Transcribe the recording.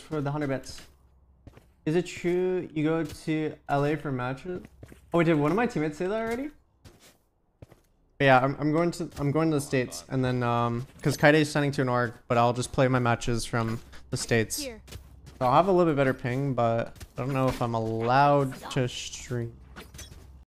for the 100 bets. Is it true you go to LA for matches? Oh wait, did one of my teammates say that already? But yeah, I'm, I'm going to I'm going to the states and then um because Kaide is signing to an org, but I'll just play my matches from the states. So I'll have a little bit better ping, but I don't know if I'm allowed to stream.